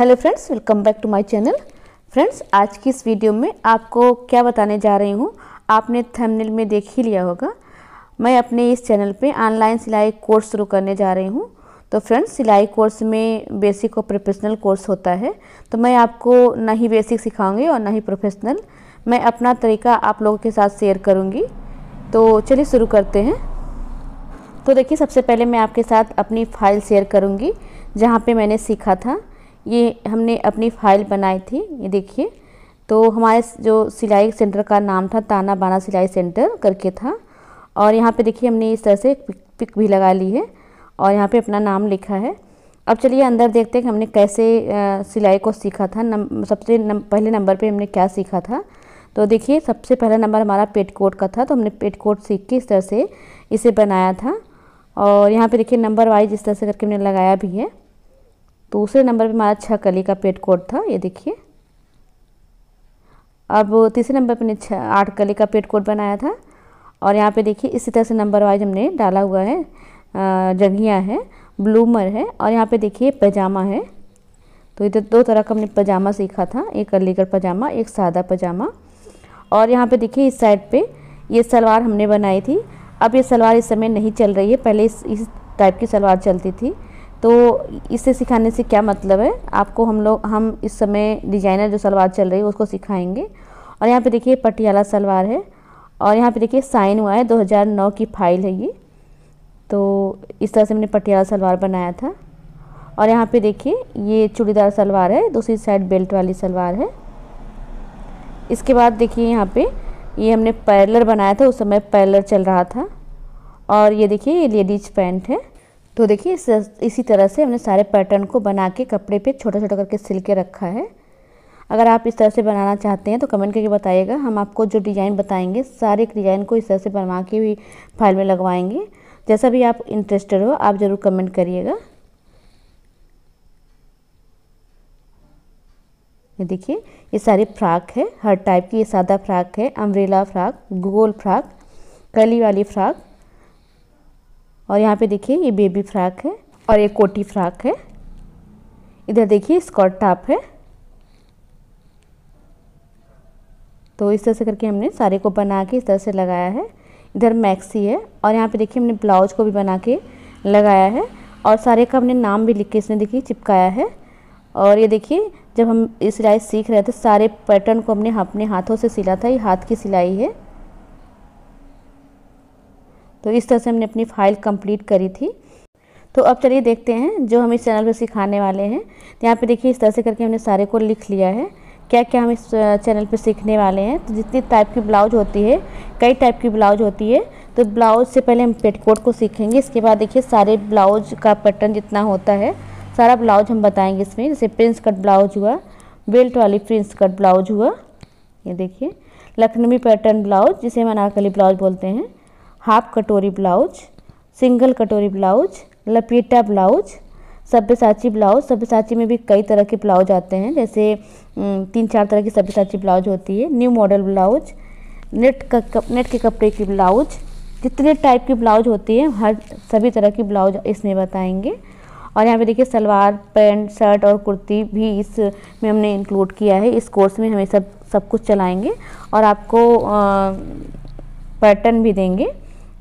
hello friends welcome back to my channel friends आज की इस वीडियो में आपको क्या बताने जा रही हूँ आपने थंबनेल में देख ही लिया होगा मैं अपने इस चैनल पे ऑनलाइन सिलाई कोर्स शुरू करने जा रही हूँ तो फ्रेंड्स सिलाई कोर्स में बेसिक और प्रोफेशनल कोर्स होता है तो मैं आपको ना ही बेसिक सिखाऊँगी और ना ही प्रोफेशनल मैं अपना तरीका आप लोगों के साथ शेयर करूँगी तो चलिए शुरू करते हैं तो देखिए सबसे पहले मैं आपके साथ अपनी फाइल शेयर करूँगी जहाँ पे मैंने सीखा था ये हमने अपनी फाइल बनाई थी ये देखिए तो हमारे जो सिलाई सेंटर का नाम था ताना बाना सिलाई सेंटर करके था और यहाँ पे देखिए हमने इस तरह से पिक भी लगा ली है और यहाँ पे अपना नाम लिखा है अब चलिए अंदर देखते हैं कि हमने कैसे आ, सिलाई को सीखा था नम, सबसे नम, पहले नंबर पे हमने क्या सीखा था तो देखिए सबसे पहला नंबर हमारा पेट कोट का था तो हमने पेट कोट सीख के इस तरह से इसे बनाया था और यहाँ पर देखिए नंबर वाइज इस तरह से करके हमने लगाया भी है दूसरे नंबर पे हमारा छः कली का पेट कोट था ये देखिए अब तीसरे नंबर पे हमने छः आठ कली का पेट कोट बनाया था और यहाँ पे देखिए इसी तरह से नंबर वाइज हमने डाला हुआ है जंगियाँ है ब्लूमर है और यहाँ पे देखिए पैजामा है तो इधर दो तरह का हमने पजामा सीखा था एक अलीगढ़ पजामा एक सादा पजामा और यहाँ पे देखिए इस साइड पे ये सलवार हमने बनाई थी अब ये सलवार इस समय नहीं चल रही है पहले इस इस टाइप की सलवार चलती थी तो इसे सिखाने से क्या मतलब है आपको हम लोग हम इस समय डिजाइनर जो सलवार चल रही है उसको सिखाएंगे और यहाँ पे देखिए पटियाला सलवार है और यहाँ पे देखिए साइन हुआ है 2009 की फाइल है ये तो इस तरह से मैंने पटियाला सलवार बनाया था और यहाँ पे देखिए ये चूड़ीदार सलवार है दूसरी साइड बेल्ट वाली सलवार है इसके बाद देखिए यहाँ पर ये हमने पैरलर बनाया था उस समय पैरलर चल रहा था और ये देखिए ये लेडीज पैंट है तो देखिए इस इसी तरह से हमने सारे पैटर्न को बना के कपड़े पे छोटा छोटा करके सिल के रखा है अगर आप इस तरह से बनाना चाहते हैं तो कमेंट करके बताइएगा हम आपको जो डिज़ाइन बताएंगे सारे डिज़ाइन को इस तरह से बनवा के भी फाइल में लगवाएंगे जैसा भी आप इंटरेस्टेड हो आप ज़रूर कमेंट करिएगा ये देखिए ये सारे फ्राक है हर टाइप की ये सादा फ्राक है अम्ब्रेला फ्राक गोल फ्राक कली वाली फ्राक और यहाँ पे देखिए ये बेबी फ्रॉक है और ये कोटी फ्रॉक है इधर देखिए स्कर्ट टॉप है तो इस तरह से करके हमने सारे को बना के इस तरह से लगाया है इधर मैक्सी है और यहाँ पे देखिए हमने ब्लाउज को भी बना के लगाया है और सारे का हमने नाम भी लिख के इसमें देखिए चिपकाया है और ये देखिए जब हम ये सिलाई सीख रहे थे सारे पैटर्न को हमने अपने हाथों से सिला था ये हाथ की सिलाई है तो इस तरह से हमने अपनी फाइल कंप्लीट करी थी तो अब चलिए देखते हैं जो हम इस चैनल पर सिखाने वाले हैं तो यहाँ पर देखिए इस तरह से करके हमने सारे को लिख लिया है क्या क्या हम इस चैनल पर सीखने वाले हैं तो जितनी टाइप की ब्लाउज होती है कई टाइप की ब्लाउज होती है तो ब्लाउज से पहले हम पेटकोट को सीखेंगे इसके बाद देखिए सारे ब्लाउज का पैटर्न जितना होता है सारा ब्लाउज हम बताएंगे इसमें जैसे प्रिंस कट ब्लाउज हुआ बेल्ट वाली प्रिंस कट ब्लाउज हुआ ये देखिए लखनवी पैटर्न ब्लाउज जिसे हम अनारकली ब्लाउज बोलते हैं हाफ कटोरी ब्लाउज सिंगल कटोरी ब्लाउज लपेटा ब्लाउज सभ्यसाची ब्लाउज सभ्यसाची में भी कई तरह के ब्लाउज आते हैं जैसे तीन चार तरह की सभ्यसाची ब्लाउज होती है न्यू मॉडल ब्लाउज नेट का नेट के कपड़े की ब्लाउज जितने टाइप की ब्लाउज होती है हर सभी तरह की ब्लाउज इसमें बताएंगे और यहाँ पे देखिए सलवार पैंट शर्ट और कुर्ती भी इस में हमने इंक्लूड किया है इस कोर्स में हमें सब सब कुछ चलाएंगे और आपको पैटर्न भी देंगे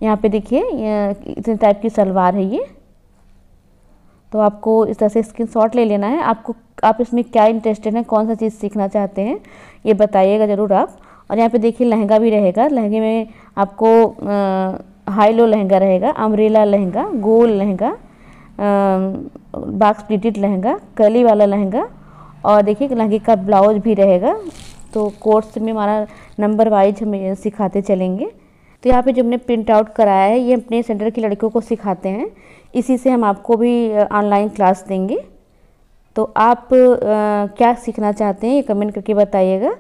यहाँ पे देखिए इतने टाइप की सलवार है ये तो आपको इस तरह से स्क्रीन शॉट ले लेना है आपको आप इसमें क्या इंटरेस्टेड हैं कौन सा चीज़ सीखना चाहते हैं ये बताइएगा ज़रूर आप और यहाँ पे देखिए लहंगा भी रहेगा लहंगे में आपको आ, हाई लो लहंगा रहेगा अम्ब्रेला लहंगा गोल लहंगा बाक्स प्लीटेड लहंगा कली वाला लहंगा और देखिए लहंगे का ब्लाउज भी रहेगा तो कोर्स में हमारा नंबर वाइज हम सिखाते चलेंगे तो यहाँ पे जो हमने प्रिंट आउट कराया है ये अपने सेंटर की लड़कियों को सिखाते हैं इसी से हम आपको भी ऑनलाइन क्लास देंगे तो आप आ, क्या सीखना चाहते हैं ये कमेंट करके बताइएगा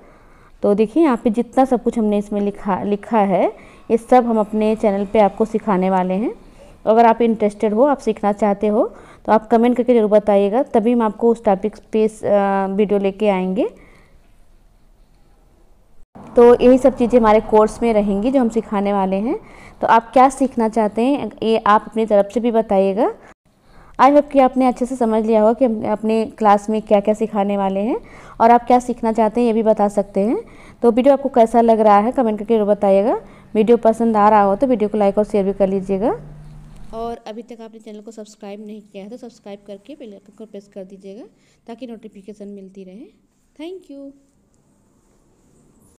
तो देखिए यहाँ पे जितना सब कुछ हमने इसमें लिखा लिखा है ये सब हम अपने चैनल पे आपको सिखाने वाले हैं अगर आप इंटरेस्टेड हो आप सीखना चाहते हो तो आप कमेंट करके ज़रूर बताइएगा तभी हम आपको उस टॉपिक पे वीडियो लेके आएंगे तो यही सब चीज़ें हमारे कोर्स में रहेंगी जो हम सिखाने वाले हैं तो आप क्या सीखना चाहते हैं ये आप अपनी तरफ से भी बताइएगा आई होप कि आपने अच्छे से समझ लिया होगा कि हम अपने क्लास में क्या क्या सिखाने वाले हैं और आप क्या सीखना चाहते हैं ये भी बता सकते हैं तो वीडियो आपको कैसा लग रहा है कमेंट करके बताइएगा वीडियो पसंद आ रहा हो तो वीडियो को लाइक और शेयर भी कर लीजिएगा और अभी तक आपने चैनल को सब्सक्राइब नहीं किया है तो सब्सक्राइब करके बेल आइकन को प्रेस कर दीजिएगा ताकि नोटिफिकेशन मिलती रहे थैंक यू